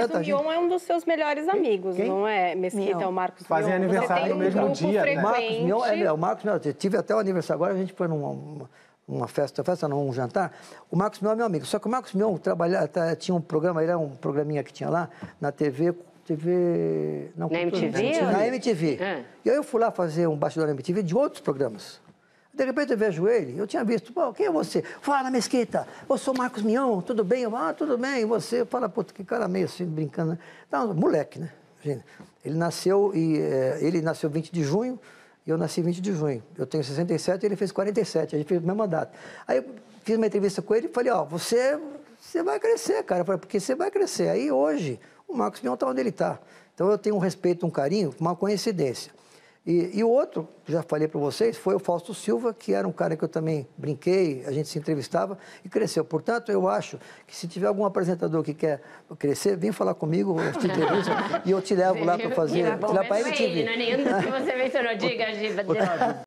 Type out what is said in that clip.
Marcos Guion é um dos seus melhores amigos, Quem? não é? Mesquita, não. é o Marcos Fazem aniversário no um mesmo dia, né? Marcos Mion, é, o Marcos Guion, eu tive até o aniversário agora, a gente foi numa... Uma, uma festa, festa não, um jantar, o Marcos Mion é meu amigo. Só que o Marcos Mion trabalhava, tá, tinha um programa, ele era um programinha que tinha lá na TV TV. Não, na né? MTV? na MTV. Ah. E aí eu fui lá fazer um bastidor na MTV de outros programas. De repente eu vejo ele, eu tinha visto, pô, quem é você? Fala, Mesquita, eu sou Marcos Mion, tudo bem? Eu, ah, tudo bem, e você? Fala, puta, que cara meio assim, brincando. Né? Tá, Não, moleque, né? Gente, ele nasceu, e, eh, ele nasceu 20 de junho, e eu nasci 20 de junho. Eu tenho 67 e ele fez 47, a gente fez o mesma data. Aí eu fiz uma entrevista com ele e falei, ó, oh, você, você vai crescer, cara, falei, porque você vai crescer. Aí hoje, o Marcos Mion está onde ele está. Então eu tenho um respeito, um carinho, uma coincidência. E, o outro, já falei para vocês, foi o Fausto Silva, que era um cara que eu também brinquei, a gente se entrevistava e cresceu. Portanto, eu acho que se tiver algum apresentador que quer crescer, vem falar comigo, eu te entrevisto e eu te levo lá para fazer. Lá para ele, não é nenhum que você mencionou, diga, Giba.